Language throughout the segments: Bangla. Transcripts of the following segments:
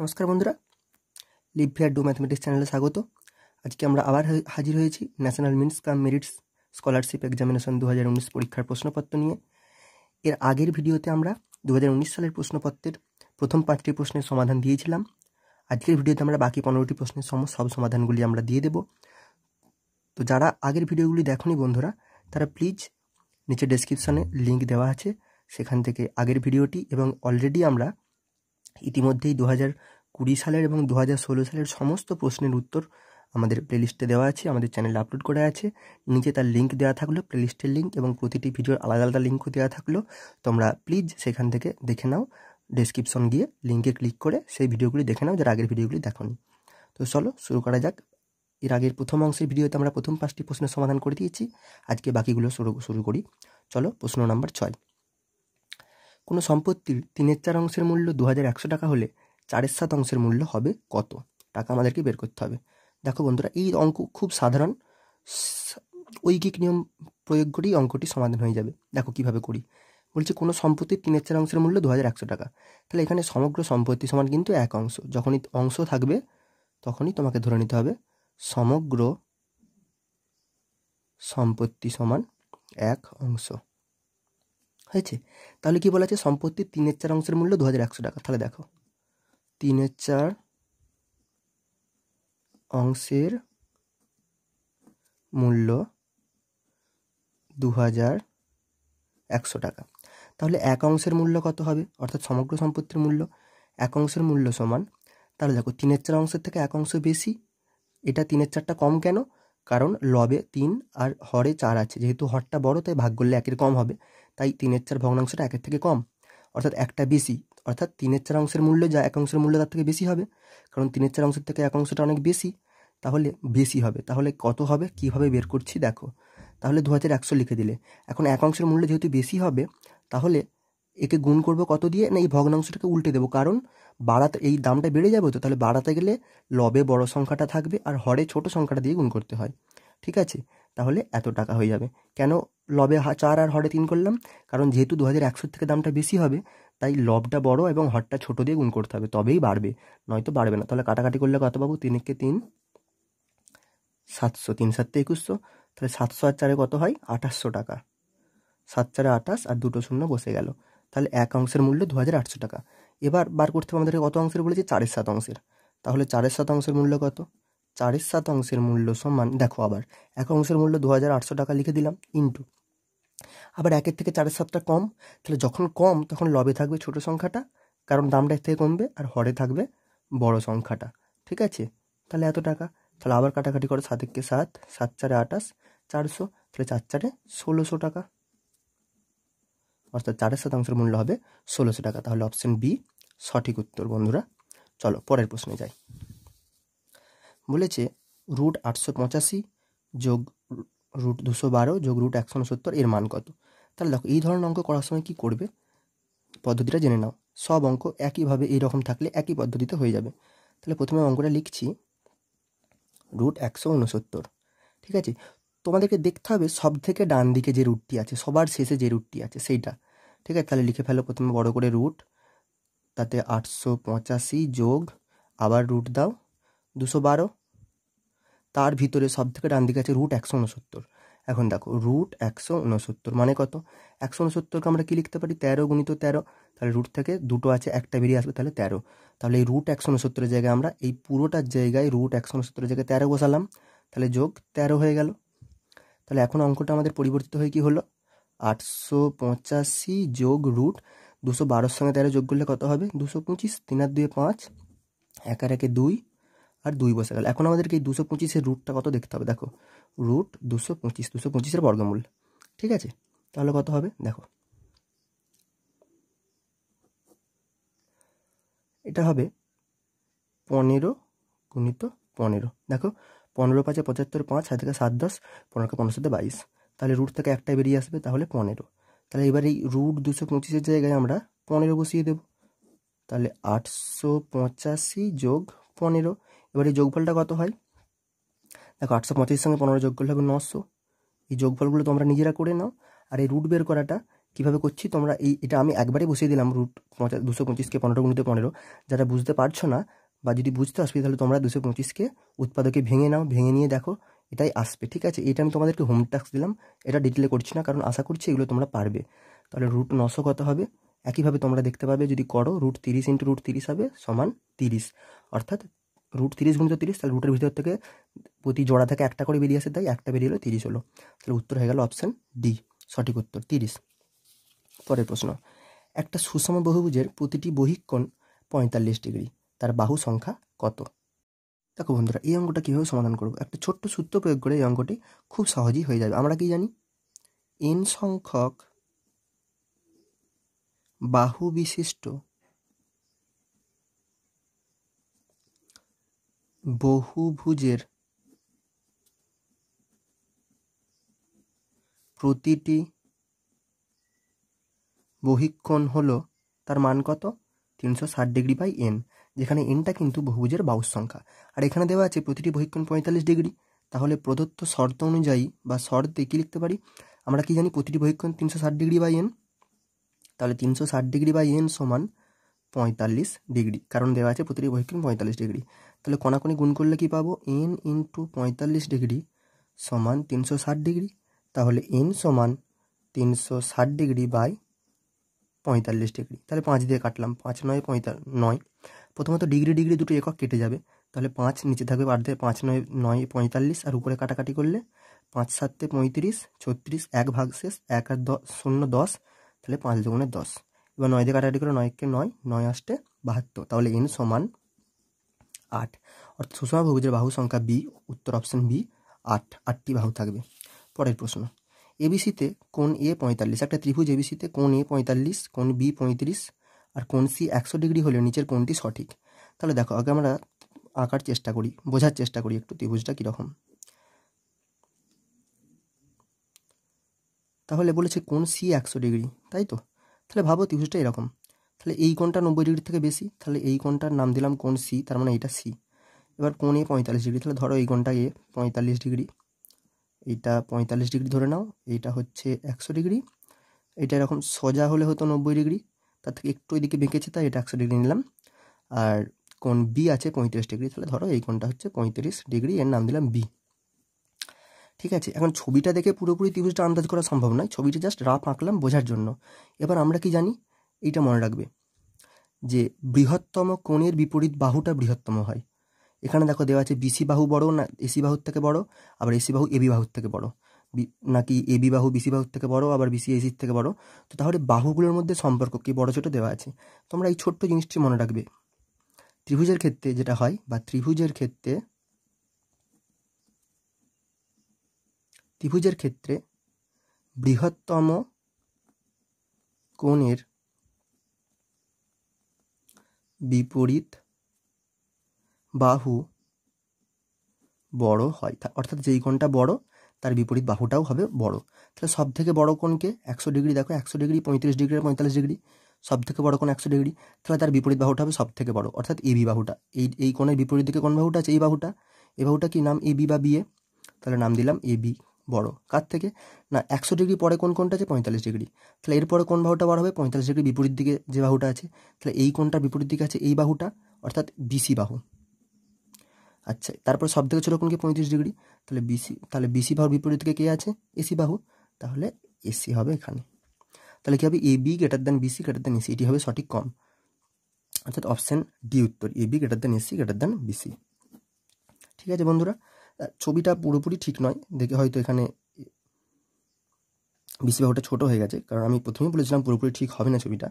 নমস্কার বন্ধুরা লিভিয়া ডু ম্যাথমেটিক্স চ্যানেলে স্বাগত আজকে আমরা আবার হাজির হয়েছি national means cum merits scholarship examination দু পরীক্ষার প্রশ্নপত্র নিয়ে এর আগের ভিডিওতে আমরা দু সালের প্রশ্নপত্রের প্রথম পাঁচটি প্রশ্নের সমাধান দিয়েছিলাম আজকের ভিডিওতে আমরা বাকি পনেরোটি প্রশ্নের সম সব সমাধানগুলি আমরা দিয়ে দেব তো যারা আগের ভিডিওগুলি দেখনি বন্ধুরা তারা প্লিজ নিচে ডেসক্রিপশানে লিঙ্ক দেওয়া আছে সেখান থেকে আগের ভিডিওটি এবং অলরেডি আমরা ইতিমধ্যেই দু হাজার কুড়ি সালের এবং দু হাজার ষোলো সালের সমস্ত প্রশ্নের উত্তর আমাদের প্লেলিস্টে দেওয়া আছে আমাদের চ্যানেলে আপলোড করা আছে নিচে তার লিঙ্ক দেওয়া থাকলো প্লেলিস্টের লিঙ্ক এবং প্রতিটি ভিডিওর আলাদা আলাদা লিঙ্কও দেওয়া থাকলো তোমরা প্লিজ সেখান থেকে দেখে নাও ডেসক্রিপশন গিয়ে লিঙ্কে ক্লিক করে সেই ভিডিওগুলি দেখে নাও যার আগের ভিডিওগুলি নি তো চলো শুরু করা যাক এর আগের প্রথম অংশের ভিডিওতে আমরা প্রথম পাঁচটি প্রশ্নের সমাধান করে দিয়েছি আজকে বাকিগুলো শুরু শুরু করি চলো প্রশ্ন নাম্বার ছয় কোনো সম্পত্তির তিনের চার অংশের মূল্য দু হাজার একশো টাকা হলে চারের সাত অংশের মূল্য হবে কত টাকা আমাদেরকে বের করতে হবে দেখো বন্ধুরা এই অঙ্ক খুব সাধারণ ঐকিক নিয়ম প্রয়োগ করেই অঙ্কটি সমাধান হয়ে যাবে দেখো কিভাবে করি বলছে কোনো সম্পত্তির তিনের চার অংশের মূল্য দু হাজার একশো টাকা তাহলে এখানে সমগ্র সম্পত্তি সমান কিন্তু এক অংশ যখনই অংশ থাকবে তখনই তোমাকে ধরে নিতে হবে সমগ্র সম্পত্তি সমান এক অংশ হয়েছে তাহলে কি বলা আছে সম্পত্তির তিনের চার অংশের মূল্য দু হাজার একশো টাকা তাহলে দেখো তিনের চার অংশের মূল্য দু হাজার একশো টাকা তাহলে এক অংশের মূল্য কত হবে অর্থাৎ সমগ্র সম্পত্তির মূল্য এক অংশের মূল্য সমান তাহলে দেখো তিনের চার অংশের থেকে এক অংশ বেশি এটা তিনের চারটা কম কেন কারণ লবে তিন আর হরে চার আছে যেহেতু হরটা বড় তাই ভাগ করলে একের কম হবে তাই তিনের চার ভগ্নাংশটা একের থেকে কম অর্থাৎ একটা বেশি অর্থাৎ তিনের চার অংশের মূল্য যা এক অংশের মূল্য তার থেকে বেশি হবে কারণ তিনের চার অংশের থেকে এক অংশটা অনেক বেশি তাহলে বেশি হবে তাহলে কত হবে কিভাবে বের করছি দেখো তাহলে দু হাজার একশো লিখে দিলে এখন এক অংশের মূল্য যেহেতু বেশি হবে তাহলে একে গুণ করব কত দিয়ে না এই ভগ্নাংশটাকে উল্টে দেবো কারণ বাড়াতে এই দামটা বেড়ে যাবে তো তাহলে বাড়াতে গেলে লবে বড় সংখ্যাটা থাকবে আর হরে ছোট সংখ্যাটা দিয়ে গুণ করতে হয় ঠিক আছে তাহলে এত টাকা হয়ে যাবে কেন লবে চার আর হরে তিন করলাম কারণ যেহেতু দু হাজার একশোর থেকে দামটা বেশি হবে তাই লবটা বড় এবং হরটা ছোট দিয়ে গুণ করতে হবে তবেই বাড়বে নয়তো বাড়বে না তাহলে কাটাকাটি করলে কত পাবো তিন একে তিন সাতশো তিন সাতটা একুশশো তাহলে সাতশো আর চারে কত হয় আঠাশশো টাকা সাত চারে আঠাশ আর দুটো শূন্য বসে গেল তাহলে এক অংশের মূল্য দু হাজার আটশো টাকা এবার বার করতে হবে আমাদেরকে কত অংশের বলেছে চারের সাত অংশের তাহলে চারের সাত অংশের মূল্য কত চারের সাত অংশের মূল্য সমান দেখো আবার এক অংশের মূল্য দু হাজার আটশো টাকা লিখে দিলাম ইন্টু আবার একের থেকে চারের সাতটা কম তাহলে যখন কম তখন লবে থাকবে ছোট সংখ্যাটা কারণ দামটা এর থেকে কমবে আর হরে থাকবে বড় সংখ্যাটা ঠিক আছে তাহলে এত টাকা তাহলে আবার কাটাকাটি করো সাত একে সাত সাত চারে আটাশ চারশো তাহলে চার চারে ষোলোশো টাকা অর্থাৎ চারের শতাংশের মূল্য হবে ষোলোশো টাকা তাহলে অপশন বি সঠিক উত্তর বন্ধুরা চলো পরের প্রশ্নে যাই বলেছে রুট আটশো পঁচাশি যোগ রুট দুশো বারো যোগ রুট একশো উনসত্তর এর মান কত তাহলে দেখো এই ধরনের অঙ্ক করার সময় কী করবে পদ্ধতিটা জেনে নাও সব অঙ্ক একইভাবে এইরকম থাকলে একই পদ্ধতিতে হয়ে যাবে তাহলে প্রথমে অঙ্কটা লিখছি রুট একশো উনসত্তর ঠিক আছে তোমাদেরকে দেখতে হবে সব থেকে ডান দিকে যে রুটটি আছে সবার শেষে যে রুটটি আছে সেইটা ঠিক আছে তাহলে লিখে ফেলো প্রথমে বড় করে রুট তাতে আটশো পঁচাশি যোগ আবার রুট দাও দুশো বারো তার ভিতরে সব থেকে ডান দিকে আছে রুট একশো উনসত্তর এখন দেখো রুট একশো উনসত্তর মানে কত একশো উনসত্তরকে আমরা কী লিখতে পারি তেরো গুণিত তেরো তাহলে রুট থেকে দুটো আছে একটা বেরিয়ে আসবে তাহলে তেরো তাহলে এই রুট একশো উনসত্তরের জায়গায় আমরা এই পুরোটার জায়গায় রুট একশো উনসত্তরের জায়গায় তেরো বসালাম তাহলে যোগ তেরো হয়ে গেল তাহলে এখন অঙ্কটা আমাদের পরিবর্তিত হয়ে কি হলো আটশো পঁচাশি যোগ রুট দুশো বারোর সঙ্গে তেরো যোগ করলে কত হবে দুশো পঁচিশ তিন আর দুয়ে পাঁচ এক আর একে দুই আর দুই বসে গেল এখন আমাদেরকে এই দুশো পঁচিশের রুটটা কত দেখতে হবে দেখো রুট দুশো পঁচিশ দুশো পঁচিশের বর্গমূল ঠিক আছে তাহলে কত হবে দেখো এটা হবে পনেরো গুণিত পনেরো দেখো পনেরো পাঁচে পঁচাত্তর পাঁচ সাত থেকে সাত দশ পনেরোকে পনেরো সাথে বাইশ তাহলে রুট থেকে একটাই বেরিয়ে আসবে তাহলে পনেরো তাহলে এবার এই রুট দুশো পঁচিশের জায়গায় আমরা পনেরো বসিয়ে দেব তাহলে আটশো পঁচাশি যোগ পনেরো এবার এই যোগফলটা কত হয় দেখো আটশো পঁচিশের সঙ্গে পনেরো যোগ করলে হবে নশো এই যোগফলগুলো তোমরা নিজেরা করে নাও আর এই রুট বের করাটা কীভাবে করছি তোমরা এই এটা আমি একবারে বসিয়ে দিলাম রুট পঁচা দুশো পঁচিশকে পনেরো গুণিতে পনেরো যারা বুঝতে পারছো না বা যদি বুঝতে আসবে তাহলে তোমরা দুশো পঁচিশকে উৎপাদকে ভেঙে নাও ভেঙে নিয়ে দেখো এটাই আসবে ঠিক আছে এটা আমি তোমাদেরকে হোম টাস্ক দিলাম এটা ডিটেলে করছি না কারণ আশা করছি এগুলো তোমরা পারবে তাহলে রুট নশো কত হবে একইভাবে তোমরা দেখতে পাবে যদি করো রুট তিরিশ ইন্টু রুট তিরিশ হবে সমান তিরিশ অর্থাৎ রুট তিরিশ গুণিত তিরিশ তাহলে রুটের ভিতর থেকে প্রতি জোড়া থেকে একটা করে বেরিয়ে আসে তাই একটা বেরিয়ে এলো তিরিশ হলো তাহলে উত্তর হয়ে গেল অপশান ডি সঠিক উত্তর তিরিশ পরের প্রশ্ন একটা সুষম বহুভুজের প্রতিটি বহিক্ষণ পঁয়তাল্লিশ ডিগ্রি তার বাহু সংখ্যা কত দেখো বন্ধুরা এই অঙ্কটা কীভাবে সমাধান করবো একটা ছোট্ট সূত্র প্রয়োগ করে এই অঙ্কটি খুব সহজেই হয়ে যাবে আমরা কি জানি এন সংখ্যক বাহু বিশিষ্ট বহুভুজের প্রতিটি বহিক্ষণ হলো তার মান কত তিনশো ষাট ডিগ্রি বাই এন যেখানে এনটা কিন্তু বহুভুজের বাউস সংখ্যা আর এখানে দেওয়া আছে প্রতিটি বহিক্ষণ পঁয়তাল্লিশ ডিগ্রি তাহলে প্রদত্ত শর্ত অনুযায়ী বা শর্তে কী লিখতে পারি আমরা কি জানি প্রতিটি বহিক্ষণ তিনশো ষাট ডিগ্রি বাই এন তাহলে তিনশো ষাট ডিগ্রি বাই এন সমান পঁয়তাল্লিশ ডিগ্রি কারণ দেওয়া আছে প্রতিটি বহিক্ষণ পঁয়তাল্লিশ ডিগ্রি তাহলে কোনাকি গুণ করলে কি পাবো এন ইন্টু পঁয়তাল্লিশ ডিগ্রি সমান তিনশো ষাট ডিগ্রি তাহলে এন সমান তিনশো ষাট ডিগ্রি বাই পঁয়তাল্লিশ ডিগ্রি তাহলে পাঁচ দিয়ে কাটলাম পাঁচ নয় পঁয়তা নয় প্রথমত ডিগ্রি ডিগ্রি দুটো একক কেটে যাবে তাহলে পাঁচ নিচে থাকবে বাড়তে পাঁচ নয় নয় পঁয়তাল্লিশ আর উপরে কাটাকাটি করলে পাঁচ সাততে পঁয়ত্রিশ ছত্রিশ এক ভাগ শেষ এক আর দশ শূন্য দশ তাহলে পাঁচ দুগুণে দশ এবার নয় দিয়ে কাটাকাটি করে কে নয় নয় আসতে বাহাত্তর তাহলে এন সমান আট অর্থাৎ সুষমা বহুভুজের বাহু সংখ্যা বি উত্তর অপশন বি আট আটটি বাহু থাকবে পরের প্রশ্ন এবিসিতে কোন এ পঁয়তাল্লিশ একটা ত্রিভুজ এবিসিতে কোন এ পঁয়তাল্লিশ কোন বি পঁয়ত্রিশ আর কোন সি একশো ডিগ্রি হলে নিচের কোনটি সঠিক তাহলে দেখো আগে আমরা আঁকার চেষ্টা করি বোঝার চেষ্টা করি একটু ত্রিভুজটা কীরকম তাহলে বলেছে কোন সি একশো ডিগ্রি তাই তো তাহলে ভাবো ত্রিভুজটা এরকম তাহলে এই কোণটা নব্বই ডিগ্রি থেকে বেশি তাহলে এই কোণটার নাম দিলাম কোণ সি তার মানে এটা সি এবার এ পঁয়তাল্লিশ ডিগ্রি তাহলে ধরো এই কোণটা এ পঁয়তাল্লিশ ডিগ্রি এইটা পঁয়তাল্লিশ ডিগ্রি ধরে নাও এইটা হচ্ছে একশো ডিগ্রি এটা এরকম সোজা হলে হতো নব্বই ডিগ্রি তার থেকে একটু এদিকে বেঁকেছে তাই এটা একশো ডিগ্রি নিলাম আর কোণ বি আছে পঁয়ত্রিশ ডিগ্রি তাহলে ধরো এই কোণটা হচ্ছে পঁয়ত্রিশ ডিগ্রি এর নাম দিলাম বি ঠিক আছে এখন ছবিটা দেখে পুরোপুরি ত্রিভুজটা আন্দাজ করা সম্ভব নয় ছবিটা জাস্ট রাফ আঁকলাম বোঝার জন্য এবার আমরা কি জানি এইটা মনে রাখবে যে বৃহত্তম কোণের বিপরীত বাহুটা বৃহত্তম হয় এখানে দেখো দেওয়া আছে বিসি বাহু বড় না এসি বাহুর থেকে বড় আবার এসি বাহু এবি বাহুর থেকে বড় নাকি এবি বাহু বিসি বাহুর থেকে বড় আবার বিসি এসির থেকে বড় তো তাহলে বাহুগুলোর মধ্যে সম্পর্ক কি বড় ছোট দেওয়া আছে তোমরা এই ছোট্ট জিনিসটি মনে রাখবে ত্রিভুজের ক্ষেত্রে যেটা হয় বা ত্রিভুজের ক্ষেত্রে ত্রিভুজের ক্ষেত্রে বৃহত্তম কোণের বিপরীত বাহু বড় হয় অর্থাৎ যেই কোণটা বড় তার বিপরীত বাহুটাও হবে বড় তাহলে সব থেকে বড় কোণকে একশো ডিগ্রি দেখো একশো ডিগ্রি পঁয়ত্রিশ ডিগ্রি আর পঁয়তাল্লিশ ডিগ্রি সব থেকে বড় কোণ একশো ডিগ্রি তাহলে তার বিপরীত বাহুটা হবে সব থেকে বড় অর্থাৎ এ বি বাহুটা এই এই কোণের বিপরীত দিকে কোন বাহুটা আছে এই বাহুটা এ বাহুটা কি নাম এ বি বা বিএ তাহলে নাম দিলাম এ বি বড় কার থেকে না একশো ডিগ্রি পরে কোন কোনটা আছে পঁয়তাল্লিশ ডিগ্রি তাহলে এরপরে কোন বাহুটা বড় হবে পঁয়তাল্লিশ ডিগ্রি বিপরীত দিকে যে বাহুটা আছে তাহলে এই কোনটার বিপরীত দিকে আছে এই বাহুটা অর্থাৎ বিসি বাহু আচ্ছা তারপর সব থেকে ছোটো কোনকে পঁয়ত্রিশ ডিগ্রি তাহলে বিসি তাহলে বিসি বাহুর বিপরীত দিকে কে আছে এসি বাহু তাহলে এসি হবে এখানে তাহলে কী হবে A B greater than BC greater than AC এটি হবে সঠিক কম অর্থাৎ অপশান ডি উত্তর A B greater than AC greater than BC ঠিক আছে বন্ধুরা ছবিটা পুরোপুরি ঠিক নয় দেখে হয়তো এখানে বেশি ওটা ছোটো হয়ে গেছে কারণ আমি প্রথমেই বলেছিলাম পুরোপুরি ঠিক হবে না ছবিটা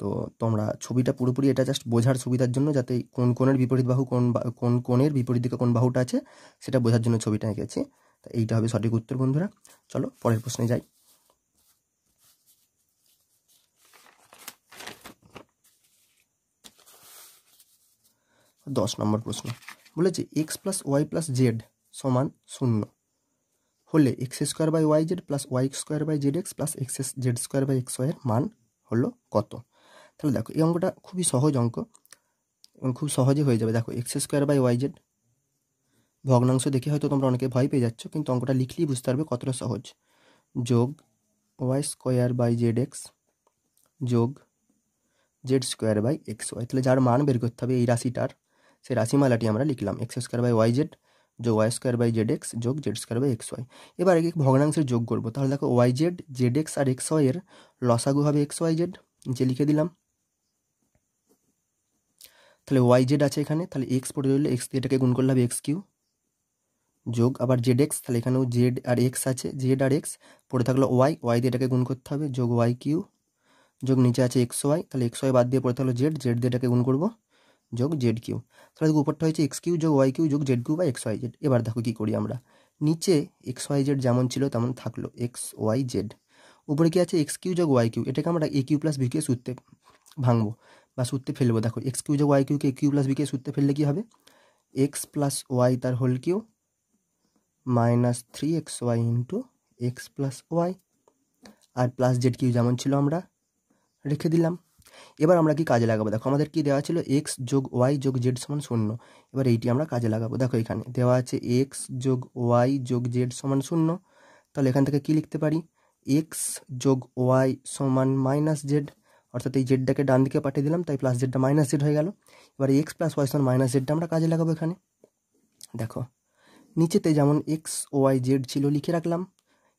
তো তোমরা ছবিটা পুরোপুরি এটা জাস্ট বোঝার সুবিধার জন্য যাতে কোন কোণের বিপরীত বাহু কোন কোন কোণের বিপরীত দিকে কোন বাহুটা আছে সেটা বোঝার জন্য ছবিটা এঁকেছি তা এইটা হবে সঠিক উত্তর বন্ধুরা চলো পরের প্রশ্নে যাই দশ নম্বর প্রশ্ন বলেছে x plus y plus z সমান শূন্য হলে x square by y z plus y square by z x plus x z square by x ওয়াইয়ের মান হলো কত তাহলে দেখো এই অঙ্কটা খুবই সহজ অঙ্ক এবং খুব সহজে হয়ে যাবে দেখো x square by y z ভগ্নাংশ দেখে হয়তো তোমরা অনেকে ভয় পেয়ে যাচ্ছ কিন্তু অঙ্কটা লিখলেই বুঝতে পারবে কতটা সহজ যোগ y square by z x যোগ z square by x y তাহলে যার মান বের করতে হবে এই রাশিটার সেই রাশিমালাটি আমরা লিখলাম x square by y z যোগ y square by z x যোগ z square by x y এবার এক এক ভগ্নাংশের যোগ করবো তাহলে দেখো ওয়াই জেড জেড এক্স আর এক্স ওয়াই এর লসাগু হবে এক্স ওয়াই জেড নিচে লিখে দিলাম তাহলে ওয়াই জেড আছে এখানে তাহলে এক্স পড়ে রইলে এক্স এটাকে গুণ করলে হবে এক্স কিউ যোগ আবার জেড এক্স তাহলে এখানেও জেড আর এক্স আছে জেড আর এক্স পড়ে থাকলো ওয়াই ওয়াই দিয়ে এটাকে গুণ করতে হবে যোগ ওয়াই কিউ যোগ নিচে আছে এক্স ওয়াই তাহলে এক্স ওয়াই বাদ দিয়ে পড়ে থাকলো জেড জেড দিয়ে এটাকে গুণ করবো যোগ জেড কিউ তাহলে দেখো উপরটা হয়েছে এক্স কিউ যোগ ওয়াই কিউ যোগ জেড কিউ বা এক্স ওয়াই জেড এবার দেখো কী করি আমরা নিচে এক্স ওয়াই জেড যেমন ছিল তেমন থাকলো এক্স ওয়াই জেড উপরে কী আছে এক্স কিউ যোগ ওয়াই কিউ এটাকে আমরা এ কিউ প্লাস বিকে সূত্রে ভাঙবো বা সুত্তে ফেলবো দেখো এক্স কিউ যোগ ওয়াই কিউকে এ কিউ প্লাস বিকে সুত্তে ফেললে কী হবে এক্স প্লাস ওয়াই তার whole cube minus three x y into x plus y আর প্লাস জেড কিউ যেমন ছিল আমরা রেখে দিলাম এবার আমরা কি কাজে লাগাবো দেখো আমাদের কি দেওয়া ছিল এক্স যোগ ওয়াই যোগ জেড সমান শূন্য এবার এইটি আমরা কাজে লাগাবো দেখো এখানে দেওয়া আছে এক্স যোগ ওয়াই যোগ জেড সমান শূন্য তাহলে এখান থেকে কি লিখতে পারি এক্স যোগ ওয়াই সমান মাইনাস জেড অর্থাৎ এই জেডটাকে ডান দিকে পাঠিয়ে দিলাম তাই প্লাস জেডটা মাইনাস জেড হয়ে গেল এবার এক্স প্লাস ওয়াই সমান মাইনাস জেডটা আমরা কাজে লাগাবো এখানে দেখো নিচেতে যেমন এক্স ওয়াই জেড ছিল লিখে রাখলাম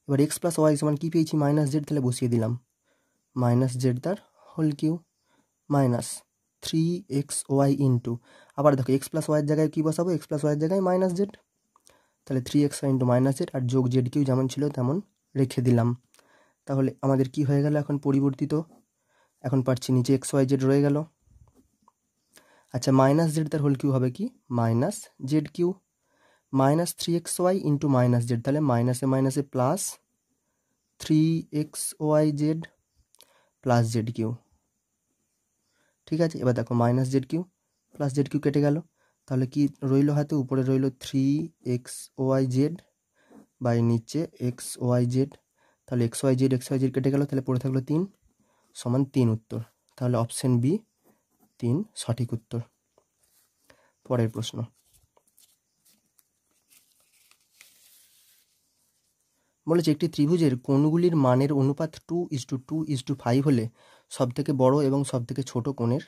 এবার এক্স প্লাস ওয়াই সমান কী পেয়েছি মাইনাস জেড তাহলে বসিয়ে দিলাম মাইনাস জেড তার whole cube minus three x y into আবার দেখো এক্স প্লাস ওয়াইয়ের জায়গায় কী বসাবো এক্স প্লাস ওয়াইয়ের জায়গায় মাইনাস জেড তাহলে three x y into minus z আর যোগ জেড জেডকেও যেমন ছিল তেমন রেখে দিলাম তাহলে আমাদের কি হয়ে গেল এখন পরিবর্তিত এখন পাচ্ছি নিচে এক্স ওয়াই জেড রয়ে গেল আচ্ছা মাইনাস জেড তার হোল কিউ হবে কি minus z cube minus three x y into minus z তাহলে মাইনাসে মাইনাসে plus three x y z plus z cube ঠিক আছে এবার দেখো minus z cube plus z cube কেটে গেল তাহলে কি রইল হাতে উপরে রইল three x y z by নিচে এক্স ওয়াই জেড তাহলে x y z x y z কেটে গেল তাহলে পড়ে থাকলো তিন সমান তিন উত্তর তাহলে অপশন বি তিন সঠিক উত্তর পরের প্রশ্ন বলেছে একটি ত্রিভুজের কোণগুলির মানের অনুপাত two is to two is to five হলে সবথেকে বড় এবং সবথেকে ছোট কোণের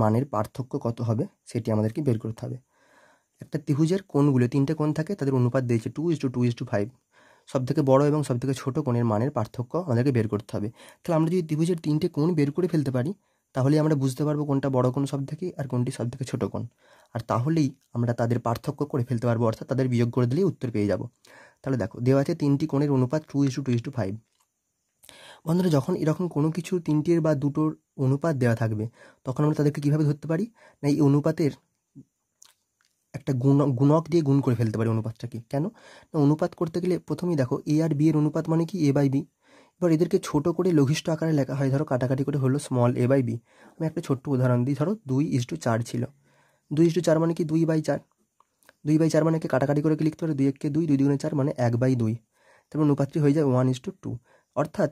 মানের পার্থক্য কত হবে সেটি আমাদেরকে বের করতে হবে একটা ত্রিভুজের কোণগুলো তিনটে কোণ থাকে তাদের অনুপাত দিয়েছে two is to two is to five সবথেকে বড় এবং সবথেকে ছোট কোণের মানের পার্থক্য আমাদেরকে বের করতে হবে তাহলে আমরা যদি ত্রিভুজের তিনটে কোণ বের করে ফেলতে পারি তাহলে আমরা বুঝতে পারবো কোনটা বড় কোণ সব থেকে আর কোনটি সব থেকে ছোটো কোণ আর তাহলেই আমরা তাদের পার্থক্য করে ফেলতে পারবো অর্থাৎ তাদের বিয়োগ করে দিলেই উত্তর পেয়ে যাব তাহলে দেখো দেওয়া আছে তিনটি কোণের অনুপাত two is to two is to five বন্ধুরা যখন এরকম কোনো কিছু তিনটের বা দুটোর অনুপাত দেওয়া থাকবে তখন আমরা তাদেরকে কীভাবে ধরতে পারি না এই অনুপাতের একটা গুণ গুণক দিয়ে গুণ করে ফেলতে পারি অনুপাতটাকে কেন না অনুপাত করতে গেলে প্রথমেই দেখো এ আর বি এর অনুপাত মানে কি এ বাই বি এবার এদেরকে ছোট করে লঘিষ্ঠ আকারে লেখা হয় ধরো কাটাকাটি করে হলো স্মল এ বাই বি আমি একটা ছোট্ট উদাহরণ দিই ধরো দুই ইস টু চার ছিল দুই ইস টু চার মানে কি দুই বাই চার দুই বাই চার মানে একে কাটাকাটি করে লিখতে পারে দুই এককে দুই দুই দুগুণে চার মানে এক বাই দুই তারপর অনুপাতটি হয়ে যায় ওয়ান ইস টু টু অর্থাৎ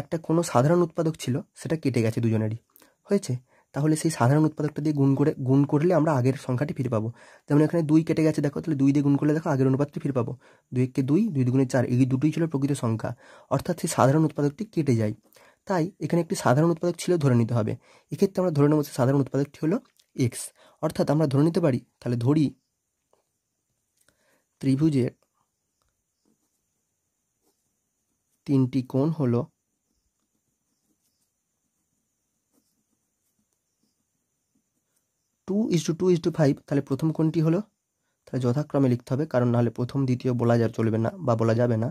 একটা কোনো সাধারণ উৎপাদক ছিল সেটা কেটে গেছে দুজনেরই হয়েছে তাহলে সেই সাধারণ উৎপাদকটা দিয়ে গুণ করে গুণ করলে আমরা আগের সংখ্যাটি ফিরে পাবো যেমন এখানে দুই কেটে গেছে দেখো তাহলে দুই দিয়ে গুণ করলে দেখো আগের অনুপাতটি ফিরে পাবো দুই কে দুই দুই দুগুণে চার এই দুটোই ছিল প্রকৃত সংখ্যা অর্থাৎ সেই সাধারণ উৎপাদকটি কেটে যায় তাই এখানে একটি সাধারণ উৎপাদক ছিল ধরে নিতে হবে এক্ষেত্রে আমরা ধরে নেব সাধারণ উৎপাদকটি হলো এক্স অর্থাৎ আমরা ধরে নিতে পারি তাহলে ধরি ত্রিভুজের তিনটি কোণ হলো two is to two is to five তাহলে প্রথম কোনটি হলো তাহলে যথাক্রমে লিখতে হবে কারণ নাহলে প্রথম দ্বিতীয় বলা যা চলবে না বা বলা যাবে না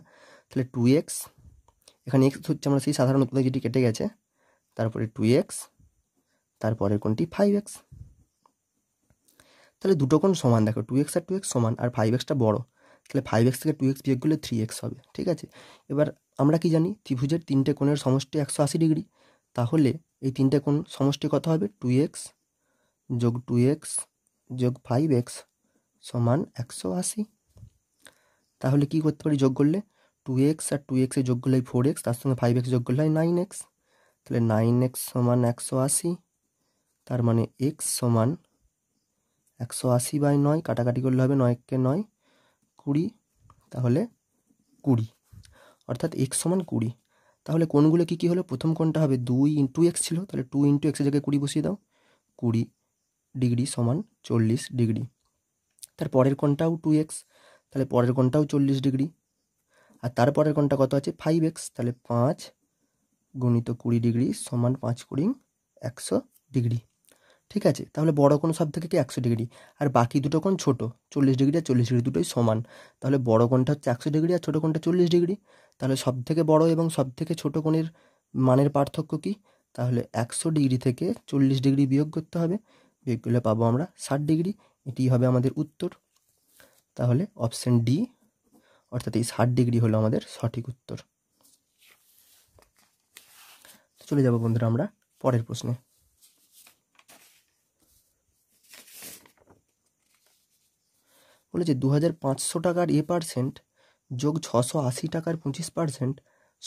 তাহলে টু এক্স এখানে এক্স হচ্ছে আমরা সেই সাধারণ উৎপাদক যেটি কেটে গেছে তারপরে টু এক্স তারপরে কোনটি ফাইভ এক্স তাহলে দুটো কোন সমান দেখো টু এক্স আর টু এক্স সমান আর ফাইভ এক্সটা বড়ো তাহলে ফাইভ এক্স থেকে টু এক্স বিয়োগ করলে থ্রি এক্স হবে ঠিক আছে এবার আমরা কি জানি ত্রিভুজের তিনটে কোণের সমষ্টি একশো আশি ডিগ্রি তাহলে এই তিনটে কোণ সমষ্টি কত হবে টু এক্স যোগ টু এক্স যোগ ফাইভ এক্স সমান একশো আশি তাহলে কি করতে পারি যোগ করলে টু এক্স আর টু এক্সে যোগ করলে হয় ফোর এক্স তার সঙ্গে ফাইভ এক্স যোগ করলে হয় নাইন এক্স তাহলে নাইন এক্স সমান একশো আশি তার মানে এক্স সমান একশো আশি বাই নয় কাটাকাটি করলে হবে নয়কে নয় কুড়ি তাহলে কুড়ি অর্থাৎ এক্স সমান কুড়ি তাহলে কোনগুলো কী কী হলো প্রথম কোনটা হবে দুই ইন্টু এক্স ছিল তাহলে টু ইন্টু এক্সের জায়গায় কুড়ি বসিয়ে দাও কুড়ি ডিগ্রি সমান চল্লিশ ডিগ্রি তার পরের কোণটাও টু এক্স তাহলে পরের কোণটাও চল্লিশ ডিগ্রি আর তারপরের কোণটা কত আছে ফাইভ এক্স তাহলে পাঁচ গণিত কুড়ি ডিগ্রি সমান পাঁচ কুড়ি একশো ডিগ্রি ঠিক আছে তাহলে বড় কোণ সব থেকে কি একশো ডিগ্রি আর বাকি দুটো কোণ ছোট চল্লিশ ডিগ্রি আর চল্লিশ ডিগ্রি দুটোই সমান তাহলে বড় কোণটা হচ্ছে একশো ডিগ্রি আর ছোটো কোণটা চল্লিশ ডিগ্রি তাহলে সব থেকে বড় এবং সব থেকে ছোটো কোণের মানের পার্থক্য কি তাহলে একশো ডিগ্রি থেকে চল্লিশ ডিগ্রি বিয়োগ করতে হবে বের করলে পাবো আমরা ষাট ডিগ্রি এটি হবে আমাদের উত্তর তাহলে অপশান ডি অর্থাৎ এই ষাট ডিগ্রি হলো আমাদের সঠিক উত্তর চলে যাব বন্ধুরা আমরা পরের প্রশ্নে বলেছে দু হাজার পাঁচশো টাকার এ পার্সেন্ট যোগ ছশো আশি টাকার পঁচিশ পার্সেন্ট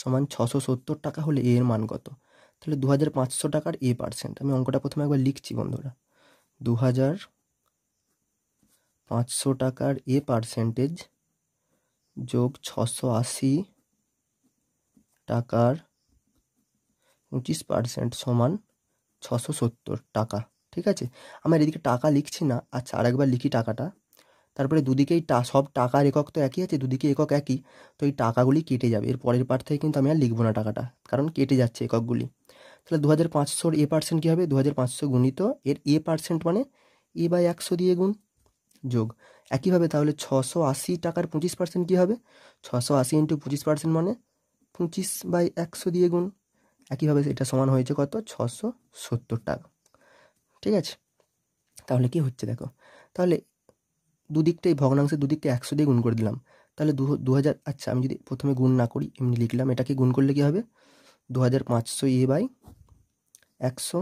সমান ছশো সত্তর টাকা হলে এর মান কত তাহলে দু হাজার পাঁচশো টাকার এ পার্সেন্ট আমি অঙ্কটা প্রথমে একবার লিখছি বন্ধুরা দু হাজার পাঁচশো টাকার এ পার্সেন্টেজ যোগ ছশো আশি টাকার পঁচিশ পার্সেন্ট সমান ছশো সত্তর টাকা ঠিক আছে আমার এদিকে টাকা লিখছি না আচ্ছা আরেকবার লিখি টাকাটা তারপরে দুদিকেই টা সব টাকার একক তো একই আছে দুদিকে একক একই তো এই টাকাগুলি কেটে যাবে এর পরের পার্ট থেকে কিন্তু আমি আর লিখবো না টাকাটা কারণ কেটে যাচ্ছে এককগুলি তাহলে দু হাজার পাঁচশোর এ পার্সেন্ট কী হবে দু হাজার পাঁচশো গুণিত এর এ পার্সেন্ট মানে এ বাই একশো দিয়ে গুণ যোগ একইভাবে তাহলে ছশো আশি টাকার পঁচিশ পার্সেন্ট কী হবে ছশো আশি ইন্টু পঁচিশ পার্সেন্ট মানে পঁচিশ বাই একশো দিয়ে গুণ একইভাবে এটা সমান হয়েছে কত ছশো সত্তর টাকা ঠিক আছে তাহলে কি হচ্ছে দেখো তাহলে দুদিকটাই এই ভগ্নাংশে দুদিকটা একশো দিয়ে গুণ করে দিলাম তাহলে দু দু হাজার আচ্ছা আমি যদি প্রথমে গুণ না করি এমনি লিখলাম এটাকে গুণ করলে কী হবে দু হাজার পাঁচশো এ বাই একশো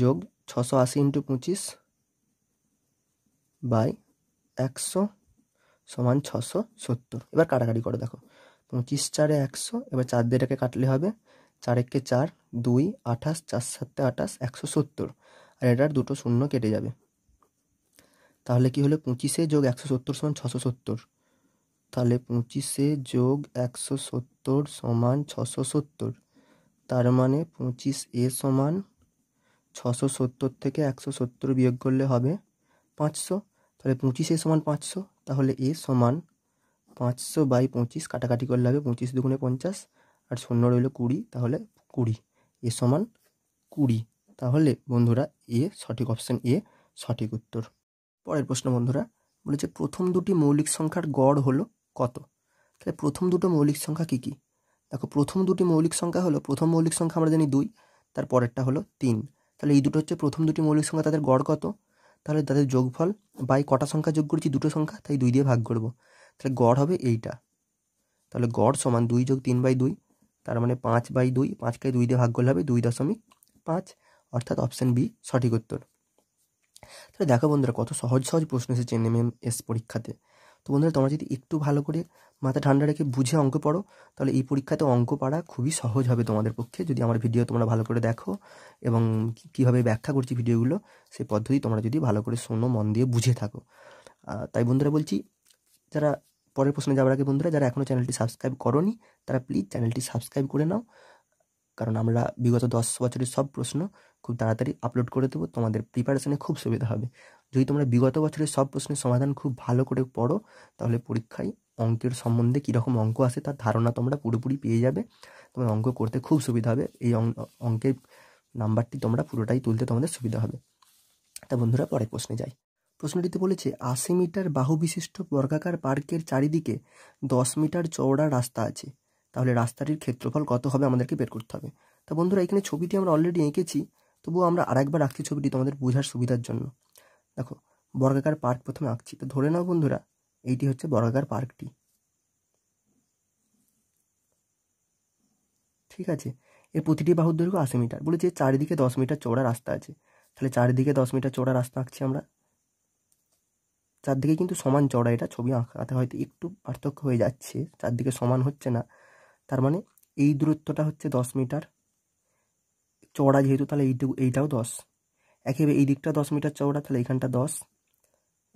যোগ ছশো আশি ইন্টু পঁচিশ বাই একশো সমান ছশো সত্তর এবার কাটাকাটি করে দেখো পঁচিশ চারে একশো এবার চার দিয়ে এটাকে কাটলে হবে চারেককে চার দুই আঠাশ চার সাতে আঠাশ একশো সত্তর আর এটার দুটো শূন্য কেটে যাবে তাহলে কি হলো পঁচিশে যোগ একশো সত্তর সমান ছশো সত্তর তাহলে পঁচিশে যোগ একশো সত্তর সমান ছশো সত্তর তার মানে পঁচিশ এ সমান ছশো সত্তর থেকে একশো সত্তর বিয়োগ করলে হবে পাঁচশো তাহলে পঁচিশ এ সমান পাঁচশো তাহলে এ সমান পাঁচশো বাই পঁচিশ কাটাকাটি করলে হবে পঁচিশ দুগুণে পঞ্চাশ আর শূন্য রইল কুড়ি তাহলে কুড়ি এ সমান কুড়ি তাহলে বন্ধুরা এ সঠিক অপশান এ সঠিক উত্তর পরের প্রশ্ন বন্ধুরা বলেছে প্রথম দুটি মৌলিক সংখ্যার গড় হলো কত তাহলে প্রথম দুটো মৌলিক সংখ্যা কী কী দেখো প্রথম দুটি মৌলিক সংখ্যা হলো প্রথম মৌলিক সংখ্যা আমরা জানি দুই তার পরেরটা হলো তিন তাহলে এই দুটো হচ্ছে প্রথম দুটি মৌলিক সংখ্যা তাদের গড় কত তাহলে তাদের যোগফল বাই কটা সংখ্যা যোগ করেছি দুটো সংখ্যা তাই দুই দিয়ে ভাগ করব তাহলে গড় হবে এইটা তাহলে গড় সমান দুই যোগ তিন বাই দুই তার মানে পাঁচ বাই দুই পাঁচকে দুই দিয়ে ভাগ করলে হবে দুই দশমিক পাঁচ অর্থাৎ অপশান বি সঠিক উত্তর তাহলে দেখো বন্ধুরা কত সহজ সহজ প্রশ্ন এসেছে এন এম এম এস পরীক্ষাতে তো বন্ধুরা তোমরা যদি একটু ভালো করে মাথা ঠান্ডা রেখে বুঝে অঙ্ক পড়ো তাহলে এই পরীক্ষাতে অঙ্ক পড়া খুবই সহজ হবে তোমাদের পক্ষে যদি আমার ভিডিও তোমরা ভালো করে দেখো এবং কীভাবে ব্যাখ্যা করছি ভিডিওগুলো সেই পদ্ধতি তোমরা যদি ভালো করে শোনো মন দিয়ে বুঝে থাকো তাই বন্ধুরা বলছি যারা পরের প্রশ্নে যাওয়ার আগে বন্ধুরা যারা এখনও চ্যানেলটি সাবস্ক্রাইব করনি তারা প্লিজ চ্যানেলটি সাবস্ক্রাইব করে নাও কারণ আমরা বিগত দশ বছরের সব প্রশ্ন খুব তাড়াতাড়ি আপলোড করে দেবো তোমাদের প্রিপারেশনে খুব সুবিধা হবে যদি তোমরা বিগত বছরের সব প্রশ্নের সমাধান খুব ভালো করে পড়ো তাহলে পরীক্ষায় অঙ্কের সম্বন্ধে কীরকম অঙ্ক আসে তার ধারণা তোমরা পুরোপুরি পেয়ে যাবে তোমার অঙ্ক করতে খুব সুবিধা হবে এই অঙ্কের নাম্বারটি তোমরা পুরোটাই তুলতে তোমাদের সুবিধা হবে তা বন্ধুরা পরে প্রশ্নে যাই প্রশ্নটিতে বলেছে আশি মিটার বাহু বিশিষ্ট বর্গাকার পার্কের চারিদিকে দশ মিটার চওড়া রাস্তা আছে তাহলে রাস্তাটির ক্ষেত্রফল কত হবে আমাদেরকে বের করতে হবে তা বন্ধুরা এখানে ছবিটি আমরা অলরেডি এঁকেছি তবুও আমরা আরেকবার রাখছি ছবিটি তোমাদের বোঝার সুবিধার জন্য দেখো বর্গাকার পার্ক প্রথমে আঁকছি তো ধরে নাও বন্ধুরা এইটি হচ্ছে বর্গাকার পার্কটি ঠিক আছে এর প্রতিটি বাহুর দৈর্ঘ্য আশি মিটার বলেছি চারিদিকে দশ মিটার চৌড়া রাস্তা আছে তাহলে চারিদিকে দশ মিটার চৌড়া রাস্তা আঁকছি আমরা চারদিকে কিন্তু সমান চড়া এটা ছবি আঁকাতে হয়তো একটু পার্থক্য হয়ে যাচ্ছে চারদিকে সমান হচ্ছে না তার মানে এই দূরত্বটা হচ্ছে দশ মিটার চড়া যেহেতু তাহলে এইটু এইটাও দশ একেবারে এই দিকটা দশ মিটার চওড়া তাহলে এইখানটা দশ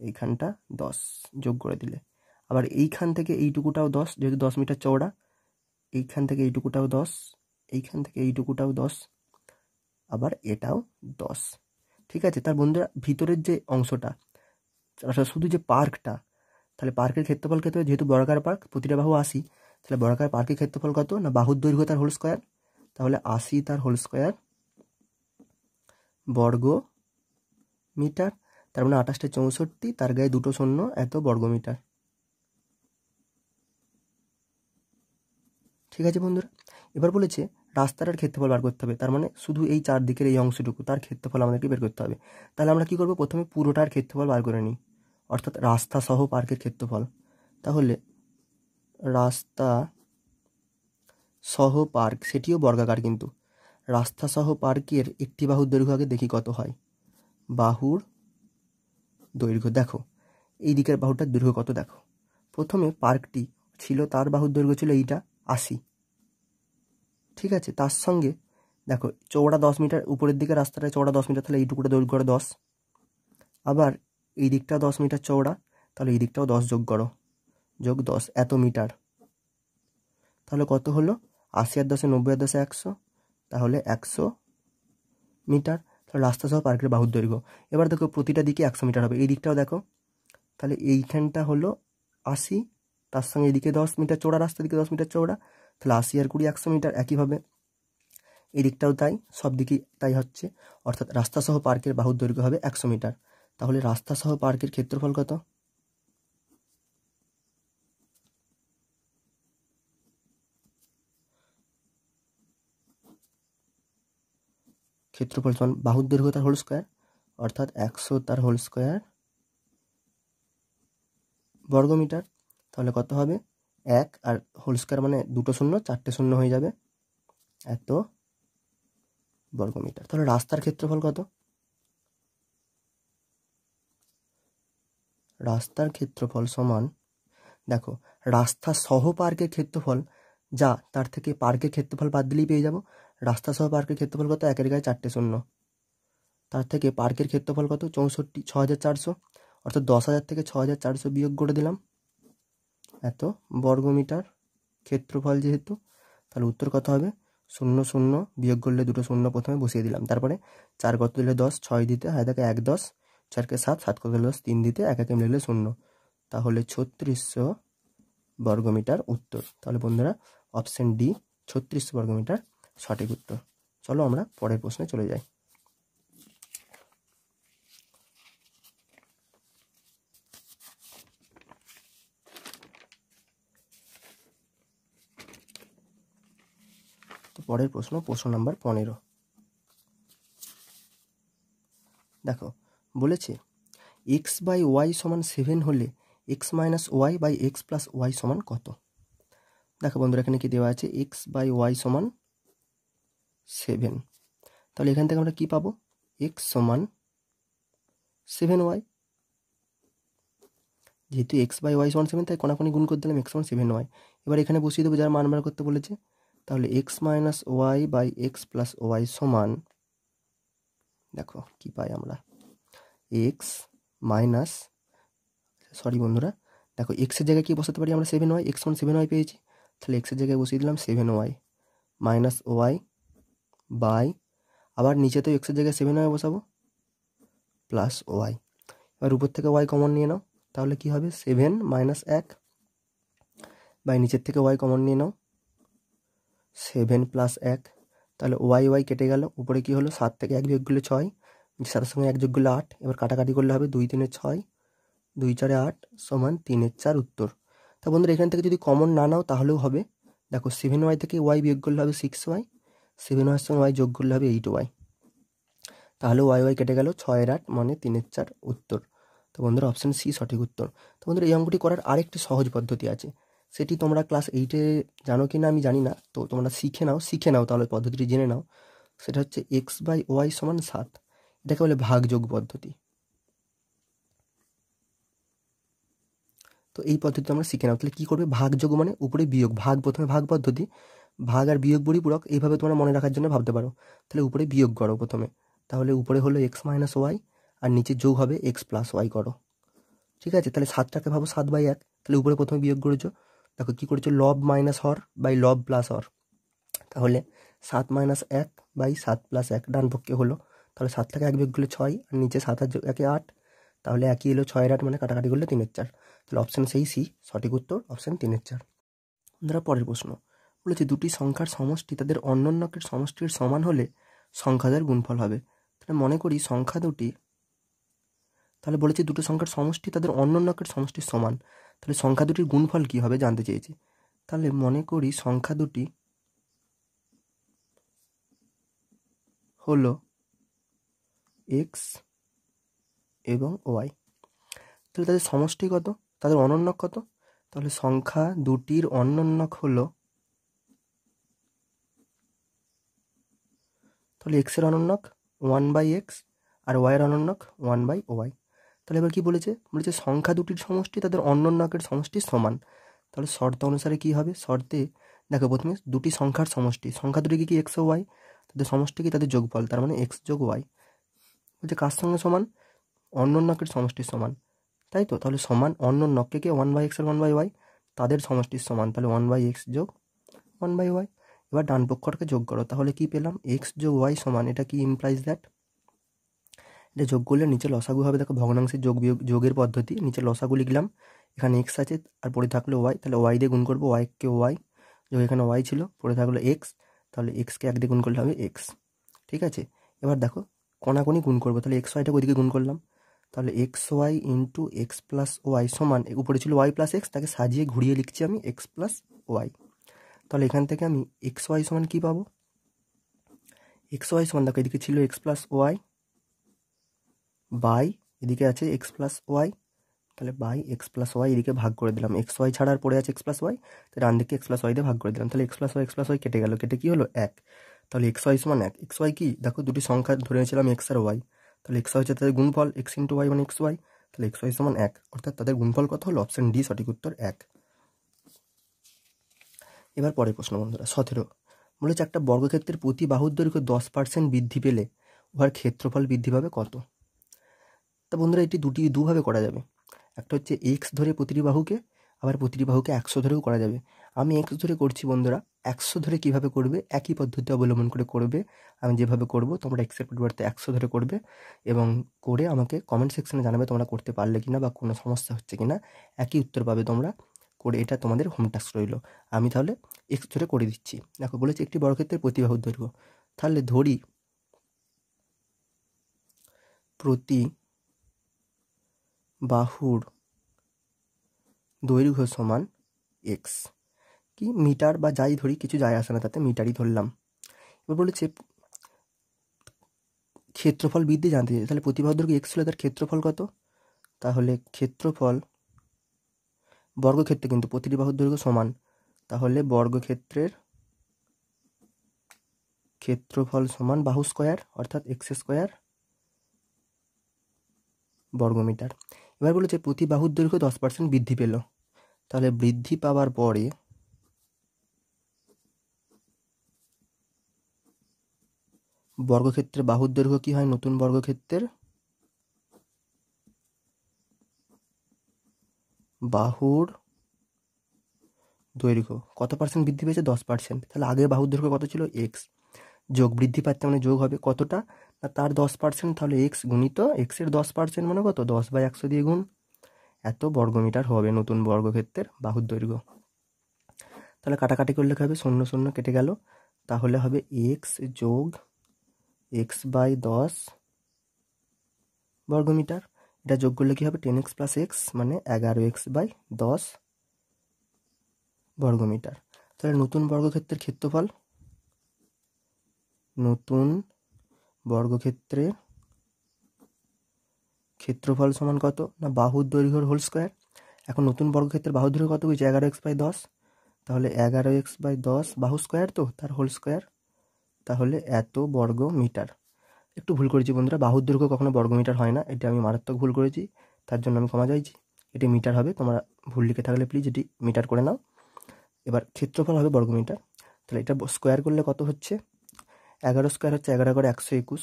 এইখানটা দশ যোগ করে দিলে আবার এইখান থেকে এইটুকুটাও দশ যেহেতু দশ মিটার চওড়া এইখান থেকে এইটুকুটাও দশ এইখান থেকে এইটুকুটাও দশ আবার এটাও দশ ঠিক আছে তার বন্ধুরা ভিতরের যে অংশটা শুধু যে পার্কটা তাহলে পার্কের ক্ষেত্রফল ক্ষেত্রে যেহেতু বড়াকার পার্ক প্রতিটা বাহু আশি তাহলে বড়াকার পার্কের ক্ষেত্রফল কত না বাহুর দৈর্ঘ্য তার হোল স্কোয়ার তাহলে আশি তার হোল স্কোয়ার বর্গ মিটার তার মানে আঠাশটা চৌষট্টি তার গায়ে দুটো শূন্য এত বর্গ মিটার ঠিক আছে বন্ধুরা এবার বলেছে রাস্তাটার ক্ষেত্রফল বার করতে হবে তার মানে শুধু এই চারদিকের এই অংশটুকু তার ক্ষেত্রফল আমাদেরকে বের করতে হবে তাহলে আমরা কি করব প্রথমে পুরোটার ক্ষেত্রফল বার করে নিই অর্থাৎ রাস্তা সহ পার্কের ক্ষেত্রফল তাহলে রাস্তা সহ পার্ক সেটিও বর্গাকার কিন্তু রাস্তাসহ পার্কের একটি বাহুর দৈর্ঘ্য আগে দেখি কত হয় বাহুর দৈর্ঘ্য দেখো এই দিকের বাহুটার দৈর্ঘ্য কত দেখো প্রথমে পার্কটি ছিল তার বাহুর দৈর্ঘ্য ছিল এইটা আশি ঠিক আছে তার সঙ্গে দেখো চৌড়া দশ মিটার উপরের দিকে রাস্তাটা চৌড়া দশ মিটার তাহলে এইটুকুটা দৈর্ঘ্য করো দশ আবার এই দিকটা দশ মিটার চৌড়া তাহলে এই দিকটাও দশ যোগ করো যোগ দশ এত মিটার তাহলে কত হলো আশি আর দশে নব্বই আর দশে একশো তাহলে একশো মিটার তাহলে রাস্তা সহ পার্কের বাহুর দৈর্ঘ্য এবার দেখো প্রতিটা দিকে একশো মিটার হবে এই দিকটাও দেখো তাহলে এইখানটা হলো আশি তার সঙ্গে এদিকে দশ মিটার চৌড়া রাস্তা দিকে দশ মিটার চৌড়া তাহলে আশি আর কুড়ি একশো মিটার একইভাবে এদিকটাও তাই সব দিকেই তাই হচ্ছে অর্থাৎ রাস্তা সহ পার্কের বাহুর দৈর্ঘ্য হবে একশো মিটার তাহলে রাস্তা সহ পার্কের ক্ষেত্রফল কত ক্ষেত্রফল সমান বাহুর দৈর্ঘ্য তার হোল স্কোয়ার অর্থাৎ একশো তার হোল স্কোয়ার বর্গমিটার তাহলে কত হবে এক আর হোল স্কোয়ার মানে দুটো শূন্য চারটে শূন্য হয়ে যাবে এত বর্গমিটার তাহলে রাস্তার ক্ষেত্রফল কত রাস্তার ক্ষেত্রফল সমান দেখো রাস্তা সহ পার্কের ক্ষেত্রফল যা তার থেকে পার্কের ক্ষেত্রফল বাদ দিলেই পেয়ে যাব রাস্তাসহ পার্কের ক্ষেত্রফল কত একের গায়ে চারটে শূন্য তার থেকে পার্কের ক্ষেত্রফল কত চৌষট্টি ছ হাজার চারশো অর্থাৎ দশ হাজার থেকে ছ হাজার চারশো বিয়োগ করে দিলাম এত বর্গমিটার ক্ষেত্রফল যেহেতু তাহলে উত্তর কত হবে শূন্য শূন্য বিয়োগ করলে দুটো শূন্য প্রথমে বসিয়ে দিলাম তারপরে চার কত দিলে দশ ছয় দিতে হয় তাকে এক দশ চারকে সাত সাত কত দিলে দশ তিন দিতে এক একে মিলে শূন্য তাহলে ছত্রিশশো বর্গমিটার উত্তর তাহলে বন্ধুরা অপশান ডি ছত্রিশশো বর্গমিটার সঠিক উত্তর চলো আমরা পরের প্রশ্নে চলে যাই তো পরের প্রশ্ন প্রশ্ন নাম্বার পনেরো দেখো বলেছে এক্স বাই ওয়াই সমান সেভেন হলে x minus y by x plus y সমান কত দেখো বন্ধুরা এখানে কি দেওয়া আছে এক্স বাই ওয়াই সমান সেভেন তাহলে এখান থেকে আমরা কি পাবো এক্স সমান সেভেন ওয়াই যেহেতু এক্স বাই ওয়াই সমান সেভেন তাই কোনাকোনি গুণ করে দিলাম এক্স সমান সেভেন ওয়াই এবার এখানে বসিয়ে দেবো যার মান বার করতে বলেছে তাহলে x minus y by x plus y সমান দেখো কি পাই আমরা এক্স মাইনাস সরি বন্ধুরা দেখো এক্সের জায়গায় কি বসাতে পারি আমরা সেভেন ওয়াই এক্স সমান সেভেন ওয়াই পেয়েছি তাহলে এক্সের জায়গায় বসিয়ে দিলাম seven y minus y by আবার নিচে তো এক্সের জায়গায় সেভেন ওয়াই বসাবো প্লাস ওয়াই এবার উপর থেকে ওয়াই কমন নিয়ে নাও তাহলে কি হবে সেভেন মাইনাস এক বাই নিচের থেকে ওয়াই কমন নিয়ে নাও সেভেন প্লাস এক তাহলে ওয়াই ওয়াই কেটে গেল উপরে কি হলো সাত থেকে এক যোগগুলো করলে ছয় সাতের সঙ্গে এক যোগগুলো আট এবার কাটাকাটি করলে হবে দুই তিনের ছয় দুই চারে আট সমান তিনের চার উত্তর তা বন্ধুরা এখান থেকে যদি কমন না নাও তাহলেও হবে দেখো সেভেন ওয়াই থেকে ওয়াই বিয়োগ করলে হবে সিক্স ওয়াই সেভেন ওয়ার সঙ্গে ওয়াই যোগ করলে হবে এইট ওয়াই তাহলে ওয়াই ওয়াই কেটে গেল ছয়ের আট মানে তিনের চার উত্তর তো বন্ধুরা অপশান সি সঠিক উত্তর তো বন্ধুরা এই অঙ্কটি করার আরেকটি সহজ পদ্ধতি আছে সেটি তোমরা ক্লাস এইটে জানো কি না আমি জানি না তো তোমরা শিখে নাও শিখে নাও তাহলে পদ্ধতিটি জেনে নাও সেটা হচ্ছে এক্স বাই ওয়াই সমান সাত এটাকে বলে ভাগযোগ পদ্ধতি তো এই পদ্ধতি আমরা শিখে নাও তাহলে কী করবে ভাগযোগ মানে উপরে বিয়োগ ভাগ প্রথমে ভাগ পদ্ধতি ভাগ আর বিয়োগ পরিপূরক এইভাবে তোমরা মনে রাখার জন্য ভাবতে পারো তাহলে উপরে বিয়োগ করো প্রথমে তাহলে উপরে হলো এক্স মাইনাস ওয়াই আর নিচে যোগ হবে এক্স প্লাস ওয়াই করো ঠিক আছে তাহলে সাতটাকে ভাবো সাত বাই এক তাহলে উপরে প্রথমে বিয়োগ করেছো দেখো কী করেছো লব মাইনাস হর বাই লব প্লাস হর তাহলে সাত মাইনাস এক বাই সাত প্লাস এক ডান পক্ষে হলো তাহলে সাত থেকে এক বিয়োগ করলে ছয় আর নিচে সাত আর একে আট তাহলে একই এলো ছয়ের আট মানে কাটাকাটি করলে তিনের চার তাহলে অপশান সেই সি সঠিক উত্তর অপশান তিনের চার ধরা পরের প্রশ্ন বলেছে দুটি সংখ্যার সমষ্টি তাদের অন্য অন্যকের সমষ্টির সমান হলে সংখ্যাদের গুণফল হবে তাহলে মনে করি সংখ্যা দুটি তাহলে বলেছে দুটো সংখ্যার সমষ্টি তাদের অন্য অন্যকের সমষ্টির সমান তাহলে সংখ্যা দুটির গুণফল কী হবে জানতে চেয়েছি তাহলে মনে করি সংখ্যা দুটি হলো এক্স এবং ওয়াই তাহলে তাদের সমষ্টি কত তাদের অনন্যক কত তাহলে সংখ্যা দুটির অনন্যক হলো তাহলে এক্সের অনন্যক ওয়ান বাই এক্স আর ওয়াইয়ের অনন্যক ওয়ান বাই ওয়াই তাহলে এবার কি বলেছে বলেছে সংখ্যা দুটির সমষ্টি তাদের অনন্যকের সমষ্টি সমান তাহলে শর্ত অনুসারে কি হবে শর্তে দেখো প্রথমে দুটি সংখ্যার সমষ্টি সংখ্যা দুটি কি এক্স ও ওয়াই তাদের সমষ্টি কি তাদের যোগফল তার মানে এক্স যোগ ওয়াই বলছে কার সঙ্গে সমান অনন্যকের সমষ্টির সমান তাই তো তাহলে সমান অন্য নককে কে ওয়ান বাই এক্স আর ওয়ান বাই ওয়াই তাদের সমষ্টির সমান তাহলে ওয়ান বাই এক্স যোগ ওয়ান বাই ওয়াই এবার ডান পক্ষটাকে যোগ করো তাহলে কি পেলাম এক্স যোগ ওয়াই সমান এটা কি ইমপ্লাইজ দ্যাট এটা যোগ করলে নিচে লসাগু হবে দেখো ভগ্নাংশের যোগ বিয়োগ যোগের পদ্ধতি নিচে লসাগু লিখলাম এখানে এক্স আছে আর পড়ে থাকলো ওয়াই তাহলে ওয়াই দিয়ে গুণ করবো ওয়াইকে ওয়াই যোগ এখানে ওয়াই ছিল পড়ে থাকলো এক্স তাহলে এক্সকে এক দিয়ে গুণ করলে হবে এক্স ঠিক আছে এবার দেখো কোনাকোনি গুণ করবো তাহলে এক্স ওয়াইটা ওইদিকে গুণ করলাম তাহলে x y into x plus y সমান উপরে ছিল ওয়াই প্লাস এক্স তাকে সাজিয়ে ঘুরিয়ে লিখছি আমি এক্স প্লাস ওয়াই তাহলে এখান থেকে আমি এক্স ওয়াই সমান কী পাবো এক্স ওয়াই সমান দেখো এদিকে ছিল এক্স প্লাস ওয়াই বাই এদিকে আছে এক্স প্লাস ওয়াই তাহলে বাই এক্স প্লাস ওয়াই এদিকে ভাগ করে দিলাম এক্স ওয়াই ছাড়া আর পড়ে আছে এক্স প্লাস ওয়াই তাহলে ডান দিকে এক্স প্লাস ওয়াই দিয়ে ভাগ করে দিলাম তাহলে x plus y x plus y কেটে গেল কেটে কী হলো এক তাহলে এক্স ওয়াই সমান এক এক্স ওয়াই কী দেখো দুটি সংখ্যা ধরে নিয়েছিলাম এক্স আর ওয়াই তাহলে এক্স হচ্ছে তাদের গুণফল এক্স ইন্টু ওয়াই মানে এক্স ওয়াই তাহলে এক্স ওয়াই সমান এক অর্থাৎ তাদের গুণফল কত হলো অপশন ডি সঠিক উত্তর এক এবার পরের প্রশ্ন বন্ধুরা সতেরো বলেছে একটা বর্গক্ষেত্রের প্রতি বাহুর দৈর্ঘ্য দশ পার্সেন্ট বৃদ্ধি পেলে উহার ক্ষেত্রফল বৃদ্ধি পাবে কত তা বন্ধুরা এটি দুটি দুভাবে করা যাবে একটা হচ্ছে এক্স ধরে প্রতিটি বাহুকে আবার প্রতিটি বাহুকে একশো ধরেও করা যাবে আমি একশো ধরে করছি বন্ধুরা একশো ধরে কিভাবে করবে একই পদ্ধতি অবলম্বন করে করবে আমি যেভাবে করব তোমরা এক্সের পরিবর্তে একশো ধরে করবে এবং করে আমাকে কমেন্ট সেকশনে জানাবে তোমরা করতে পারলে কিনা বা কোনো সমস্যা হচ্ছে কিনা একই উত্তর পাবে তোমরা করে এটা তোমাদের হোম টাস্ক রইল আমি তাহলে এক্স ধরে করে দিচ্ছি দেখো বলেছি একটি বর্গক্ষেত্রের প্রতিবাহুর দৈর্ঘ্য তাহলে ধরি প্রতি বাহুর দৈর্ঘ্য সমান এক্স কি মিটার বা যাই ধরি কিছু যায় আসে না তাতে মিটারই ধরলাম এবার বলেছে ক্ষেত্রফল বৃদ্ধি জানতে চাই তাহলে প্রতিবাহুর দৈর্ঘ্য এক্স হলে তার ক্ষেত্রফল কত তাহলে ক্ষেত্রফল বর্গক্ষেত্রে কিন্তু প্রতিটি বাহুর দৈর্ঘ্য সমান তাহলে বর্গক্ষেত্রের ক্ষেত্রফল সমান বাহু স্কোয়ার অর্থাৎ এক্স স্কোয়ার বর্গমিটার এবার বলেছে প্রতি বাহুর দৈর্ঘ্য দশ পার্সেন্ট বৃদ্ধি পেল তাহলে বৃদ্ধি পাওয়ার পরে বর্গক্ষেত্রে বাহুর দৈর্ঘ্য কী হয় নতুন বর্গক্ষেত্রের বাহুর দৈর্ঘ্য কত পার্সেন্ট বৃদ্ধি পেয়েছে দশ পার্সেন্ট তাহলে আগে বাহুর দৈর্ঘ্য কত ছিল এক্স যোগ বৃদ্ধি পাচ্ছে মানে যোগ হবে কতটা না তার দশ পার্সেন্ট তাহলে এক্স গুণিত এক্সের দশ পার্সেন্ট মানে কত দশ বাই একশো দিয়ে গুণ এত বর্গমিটার হবে নতুন বর্গক্ষেত্রের বাহুর দৈর্ঘ্য তাহলে কাটাকাটি করলে হবে শূন্য শূন্য কেটে গেল তাহলে হবে এক্স যোগ এক্স বাই দশ বর্গমিটার এটা যোগ করলে কী হবে টেন এক্স প্লাস এক্স মানে এগারো এক্স বাই দশ বর্গমিটার তাহলে নতুন বর্গক্ষেত্রের ক্ষেত্রফল নতুন বর্গক্ষেত্রের ক্ষেত্রফল সমান কত না বাহুর দৈর্ঘ্যর হোল স্কোয়ার এখন নতুন বর্গক্ষেত্রের বাহু দৈর্ঘ্য কত হয়েছে এগারো এক্স বাই দশ তাহলে এগারো এক্স বাই দশ বাহু স্কোয়ার তো তার হোল স্কোয়ার তাহলে এত বর্গ মিটার একটু ভুল করেছি বন্ধুরা বাহুর দৈর্ঘ্য কখনো বর্গমিটার হয় না এটা আমি মারাত্মক ভুল করেছি তার জন্য আমি ক্ষমা চাইছি এটি মিটার হবে তোমরা ভুল লিখে থাকলে প্লিজ এটি মিটার করে নাও এবার ক্ষেত্রফল হবে বর্গমিটার তাহলে এটা স্কোয়ার করলে কত হচ্ছে এগারো স্কোয়ার হচ্ছে এগারো এগারো একশো একুশ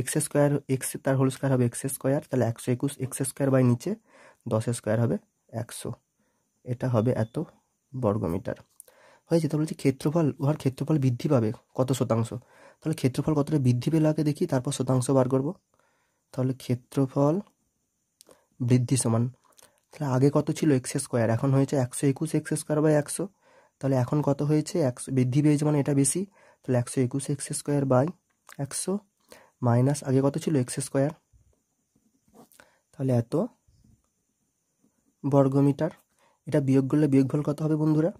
এক্স স্কোয়ার এক্স তার হোল স্কোয়ার হবে এক্স স্কোয়ার তাহলে একশো একুশ এক্স স্কোয়ার বাই নিচে দশ স্কোয়ার হবে একশো এটা হবে এত বর্গমিটার হয়েছে তাহলে বলছি ক্ষেত্রফল উহার ক্ষেত্রফল বৃদ্ধি পাবে কত শতাংশ তাহলে ক্ষেত্রফল কতটা বৃদ্ধি পেল আগে দেখি তারপর শতাংশ বার করব তাহলে ক্ষেত্রফল বৃদ্ধি সমান তাহলে আগে কত ছিল এক্স স্কোয়ার এখন হয়েছে একশো একুশ এক্স স্কোয়ার বাই একশো তাহলে এখন কত হয়েছে একশো বৃদ্ধি পেয়েছে মানে এটা বেশি তাহলে একশো একুশ এক্স স্কোয়ার বাই একশো মাইনাস আগে কত ছিল এক্স স্কোয়ার তাহলে এত বর্গমিটার এটা বিয়োগ করলে বিয়োগফল কত হবে বন্ধুরা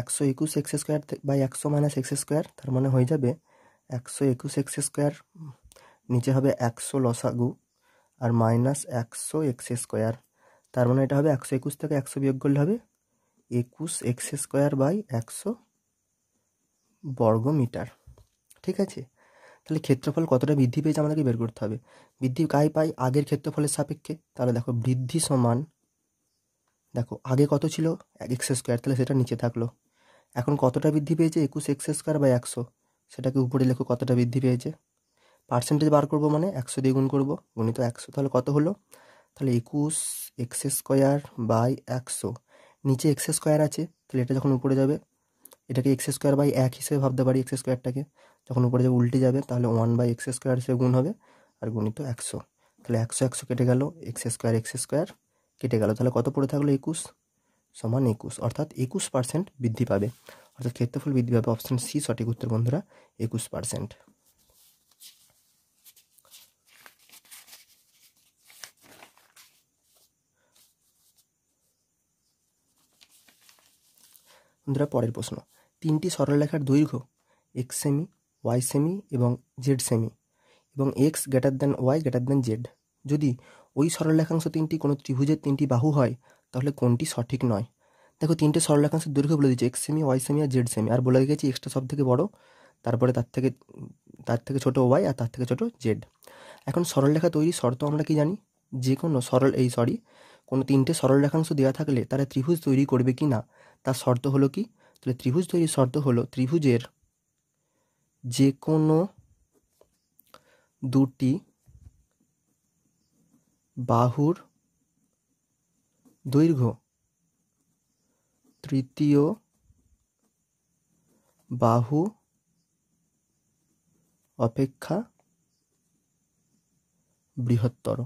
একশো একুশ এক্স স্কোয়ার বাই একশো মাইনাস এক্স স্কোয়ার তার মানে হয়ে যাবে একশো একুশ এক্স স্কোয়ার নিচে হবে একশো লসাগু আর মাইনাস একশো এক্স স্কোয়ার তার মানে এটা হবে একশো একুশ থেকে একশো বিয়োগ করলে হবে একুশ এক্স স্কোয়ার বাই একশো বর্গ মিটার ঠিক আছে তাহলে ক্ষেত্রফল কতটা বৃদ্ধি পেয়েছে আমাদেরকে বের করতে হবে বৃদ্ধি কাই পাই আগের ক্ষেত্রফলের সাপেক্ষে তাহলে দেখো বৃদ্ধি সমান দেখো আগে কত ছিল এক এক্স স্কোয়ার তাহলে সেটা নিচে থাকলো এখন কতটা বৃদ্ধি পেয়েছে একুশ এক্স স্কোয়ার বাই একশো সেটাকে উপরে লেখো কতটা বৃদ্ধি পেয়েছে পার্সেন্টেজ বার করব মানে একশো দিয়ে গুণ করবো গুণিত একশো তাহলে কত হলো তাহলে একুশ এক্স স্কোয়ার বাই একশো নিচে এক্স স্কোয়ার আছে তাহলে এটা যখন উপরে যাবে এটাকে এক্স স্কোয়ার বাই এক হিসেবে ভাবতে পারি এক্স স্কোয়ারটাকে যখন উপরে যাবে উল্টে যাবে তাহলে ওয়ান বাই এক্স স্কোয়ার হিসেবে গুণ হবে আর গুণিত একশো তাহলে একশো একশো কেটে গেল এক্স স্কোয়ার এক্স স্কোয়ার কেটে গেল তাহলে কত পড়ে থাকলো একুশ সমান একুশ অর্থাৎ একুশ পার্সেন্ট বৃদ্ধি পাবে অর্থাৎ ক্ষেত্রফল বৃদ্ধি পাবে অপশান সি সঠিক উত্তর বন্ধুরা একুশ পার্সেন্ট বন্ধুরা পরের প্রশ্ন তিনটি সরলরেখার দৈর্ঘ্য এক্স সেমি ওয়াই সেমি এবং জেড সেমি এবং x greater than y greater than z যদি ওই সরলরেখাংশ তিনটি কোনো ত্রিভুজের তিনটি বাহু হয় তাহলে কোনটি সঠিক নয় দেখো তিনটে সরলরেখাংশের দৈর্ঘ্য বলে দিয়েছে এক্স সেমি ওয়াই সেমি আর জেড সেমি আর বলে গেছি এক্সটা সব থেকে বড় তারপরে তার থেকে তার থেকে ছোট ওয়াই আর তার থেকে ছোট জেড এখন সরলরেখা তৈরি শর্ত আমরা কি জানি যে কোনো সরল এই সরি কোনো তিনটে সরলরেখাংশ দেওয়া থাকলে তারা ত্রিভুজ তৈরি করবে কি না তার শর্ত হলো কি তাহলে ত্রিভুজ তৈরির শর্ত হলো ত্রিভুজের যে কোনো দুটি বাহুর দৈর্ঘ্য তৃতীয় বাহু অপেক্ষা বৃহত্তর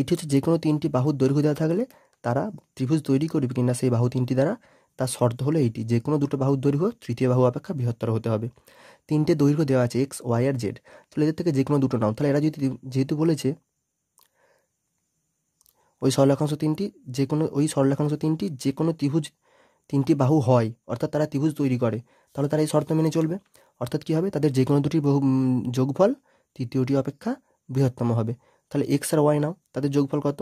এটি হচ্ছে যে কোনো তিনটি বাহুর দৈর্ঘ্য দেওয়া থাকলে তারা ত্রিভুজ তৈরি করবে কিনা সেই বাহু তিনটি দ্বারা তার শর্ত হলো এইটি যে কোনো দুটো বাহুর দৈর্ঘ্য তৃতীয় বাহু অপেক্ষা বৃহত্তর হতে হবে তিনটে দৈর্ঘ্য দেওয়া আছে এক্স ওয়াই আর জেড তাহলে এদের থেকে যে কোনো দুটো নাও তাহলে এরা যদি যেহেতু বলেছে ওই সরলাকাংশ তিনটি যে কোনো ওই সরলাকাংশ তিনটি যে কোনো ত্রিভুজ তিনটি বাহু হয় অর্থাৎ তারা ত্রিভুজ তৈরি করে তাহলে তারা এই শর্ত মেনে চলবে অর্থাৎ কী হবে তাদের যে কোনো দুটি বহু যোগফল তৃতীয়টি অপেক্ষা বৃহত্তম হবে তাহলে এক্স আর ওয়াই নাও তাদের যোগফল কত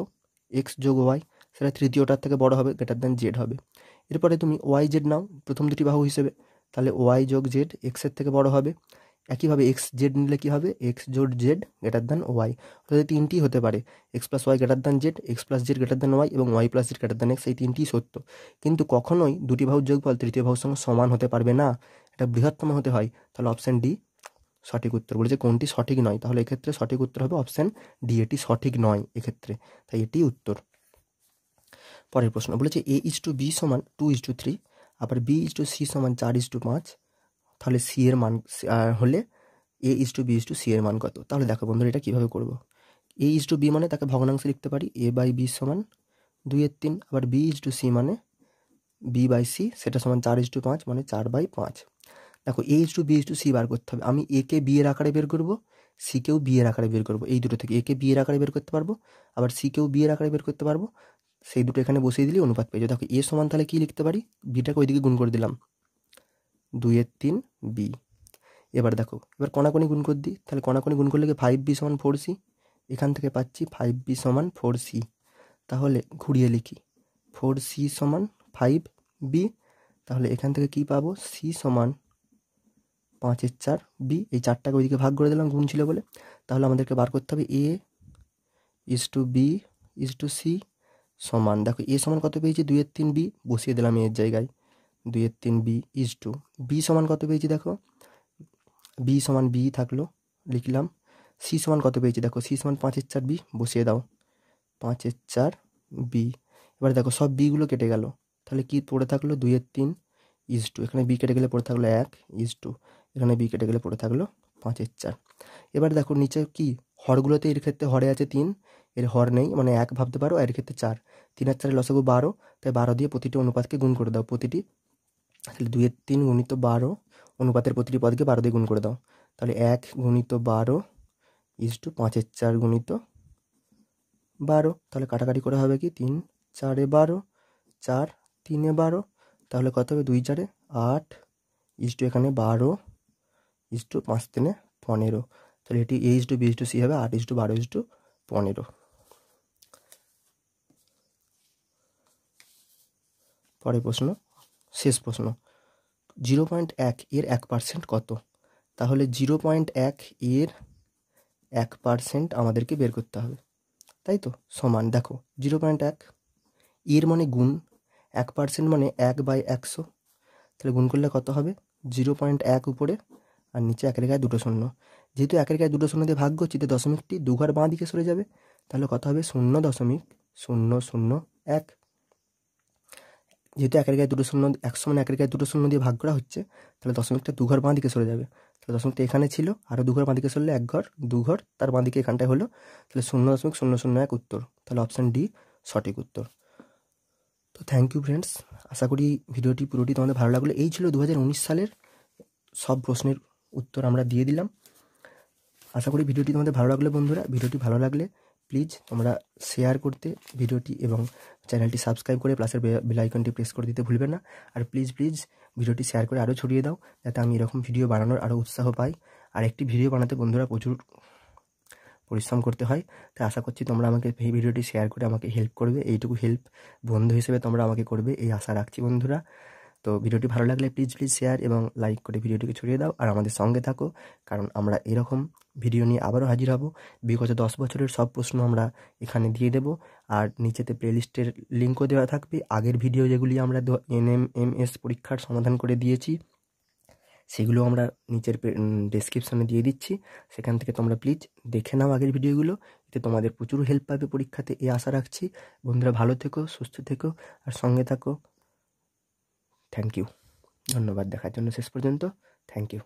এক্স যোগ ওয়াই সেটা তৃতীয়টার থেকে বড় হবে গ্রেটার দ্যান জেড হবে এরপরে তুমি ওয়াই জেড নাও প্রথম দুটি বাহু হিসেবে তাহলে ওয়াই যোগ জেড এক্সের থেকে বড় হবে একইভাবে এক্স জেড নিলে কী হবে এক্স জোড জেড গ্রেটার দ্যান ওয়াই অর্থাৎ তিনটি হতে পারে x plus y greater than z x plus z greater than y এবং y plus z greater than x এই তিনটি সত্য কিন্তু কখনোই দুটি বাহুর যোগফল তৃতীয় ভাউর সঙ্গে সমান হতে পারবে না এটা বৃহত্তম হতে হয় তাহলে অপশান ডি সঠিক উত্তর বলেছে কোনটি সঠিক নয় তাহলে এক্ষেত্রে সঠিক উত্তর হবে অপশান ডি এটি সঠিক নয় এক্ষেত্রে তাই এটি উত্তর পরের প্রশ্ন বলেছে এ ইস টু বি সমান টু ইস টু থ্রি আবার বি ইস টু সি সমান চার ইস টু পাঁচ তাহলে সি এর মান হলে a is to B is to c এর মান কত তাহলে দেখো বন্ধুরা এটা কীভাবে করবো এ ইস টু বি মানে তাকে ভগ্নাংশে লিখতে পারি এ বাই বি সমান দুইয়ের তিন আবার বি ইস টু সি মানে বি বাই সি সেটা সমান চার ইস টু পাঁচ মানে চার বাই পাঁচ দেখো a is to B is to c বার করতে হবে আমি এ কে বি এর আকারে বের করবো সিকেও বি এর আকারে বের করবো এই দুটো থেকে একে বি এর আকারে বের করতে পারবো আবার সিকেও বি এর আকারে বের করতে পারবো সেই দুটো এখানে বসিয়ে দিলে অনুপাত পেয়ে যাবে দেখো এ সমান তাহলে কী লিখতে পারি বিটাকে ওইদিকে গুণ করে দিলাম দুইয়ের তিন বি এবার দেখো এবার কণাকণি গুণ করে দিই তাহলে কণাকণি গুণ করলে কি ফাইভ বি সমান ফোর সি এখান থেকে পাচ্ছি ফাইভ বি সমান ফোর সি তাহলে ঘুরিয়ে লিখি ফোর সি সমান ফাইভ বি তাহলে এখান থেকে কি পাবো সি সমান পাঁচের চার বি এই চারটাকে ওইদিকে ভাগ করে দিলাম গুণ ছিল বলে তাহলে আমাদেরকে বার করতে হবে A is to B is to C সমান দেখো এ সমান কত পেয়েছি দুইয়ের তিন বি বসিয়ে দিলাম এর জায়গায় দুইয়ের তিন বি ইজ টু বি সমান কত পেয়েছি দেখো বি সমান বি থাকলো লিখলাম সি সমান কত পেয়েছি দেখো সি সমান পাঁচের চার বি বসিয়ে দাও পাঁচের চার বি এবার দেখো সব বিগুলো কেটে গেল তাহলে কি পড়ে থাকলো দুইয়ের তিন ইজ টু এখানে বি কেটে গেলে পড়ে থাকলো এক ইজ টু এখানে বি কেটে গেলে পড়ে থাকলো পাঁচের চার এবার দেখো নিচে কি হরগুলোতে এর ক্ষেত্রে হরে আছে তিন এর হর নেই মানে এক ভাবতে পারো এর ক্ষেত্রে চার তিন আর চারের লসাগু বারো তাই বারো দিয়ে প্রতিটি অনুপাতকে গুণ করে দাও প্রতিটি তাহলে দুয়ের তিন গুণিত বারো অনুপাতের প্রতিটি পদকে বারো দিয়ে গুণ করে দাও তাহলে এক গুণিত বারো ইস টু পাঁচের চার গুণিত বারো তাহলে কাটাকাটি করা হবে কি তিন চারে বারো চার তিনে বারো তাহলে কত হবে দুই চারে আট ইজ টু এখানে বারো ইস টু পাঁচ তিনে পনেরো তাহলে এটি H to B to C হবে আট ইজ টু বারো ইজ টু পনেরো পরের প্রশ্ন শেষ প্রশ্ন জিরো পয়েন্ট এক এর এক পার্সেন্ট কত তাহলে জিরো পয়েন্ট এক এর এক পার্সেন্ট আমাদেরকে বের করতে হবে তাই তো সমান দেখো জিরো পয়েন্ট এক এর মানে গুণ এক পার্সেন্ট মানে এক বাই একশো তাহলে গুণ করলে কত হবে জিরো পয়েন্ট এক উপরে আর নিচে একের গায়ে দুটো শূন্য যেহেতু একের গায়ে দুটো শূন্য দিয়ে ভাগ করছি তো দশমিকটি দুঘর বাঁ দিকে সরে যাবে তাহলে কত হবে শূন্য দশমিক শূন্য শূন্য এক যেহেতু একের গায়ে দুটো শূন্য এক সমান একের গায়ে দুটো শূন্য দিয়ে ভাগ করা হচ্ছে তাহলে দশমিকটা দু ঘর বাঁ দিকে সরে যাবে তাহলে দশমিকটা এখানে ছিল আরও দু ঘর বাঁ দিকে সরলে এক ঘর দু ঘর তার বাঁ দিকে এখানটায় হলো তাহলে শূন্য দশমিক শূন্য শূন্য এক উত্তর তাহলে অপশান ডি সঠিক উত্তর তো থ্যাংক ইউ ফ্রেন্ডস আশা করি ভিডিওটি পুরোটি তোমাদের ভালো লাগলো এই ছিল দু সালের সব প্রশ্নের উত্তর আমরা দিয়ে দিলাম আশা করি ভিডিওটি তোমাদের ভালো লাগলো বন্ধুরা ভিডিওটি ভালো লাগলে প্লিজ তোমরা শেয়ার করতে ভিডিওটি এবং চ্যানেলটি সাবস্ক্রাইব করে প্লাসের বেল আইকনটি প্রেস করে দিতে ভুলবেন না আর প্লিজ প্লিজ ভিডিওটি শেয়ার করে আরও ছড়িয়ে দাও যাতে আমি এরকম ভিডিও বানানোর আরও উৎসাহ পাই আর একটি ভিডিও বানাতে বন্ধুরা প্রচুর পরিশ্রম করতে হয় তাই আশা করছি তোমরা আমাকে এই ভিডিওটি শেয়ার করে আমাকে হেল্প করবে এইটুকু হেল্প বন্ধু হিসেবে তোমরা আমাকে করবে এই আশা রাখছি বন্ধুরা তো ভিডিওটি ভালো লাগলে প্লিজ প্লিজ শেয়ার এবং লাইক করে ভিডিওটিকে ছড়িয়ে দাও আর আমাদের সঙ্গে থাকো কারণ আমরা এরকম ভিডিও নিয়ে আবারও হাজির হব বিগত দশ বছরের সব প্রশ্ন আমরা এখানে দিয়ে দেব আর নিচেতে প্লেলিস্টের লিঙ্কও দেওয়া থাকবে আগের ভিডিও যেগুলি আমরা এন এম এস পরীক্ষার সমাধান করে দিয়েছি সেগুলো আমরা নিচের ডেসক্রিপশানে দিয়ে দিচ্ছি সেখান থেকে তোমরা প্লিজ দেখে নাও আগের ভিডিওগুলো এতে তোমাদের প্রচুর হেল্প পাবে পরীক্ষাতে এই আশা রাখছি বন্ধুরা ভালো থেকো সুস্থ থেকো আর সঙ্গে থাকো থ্যাংক ইউ ধন্যবাদ দেখার জন্য শেষ পর্যন্ত থ্যাংক ইউ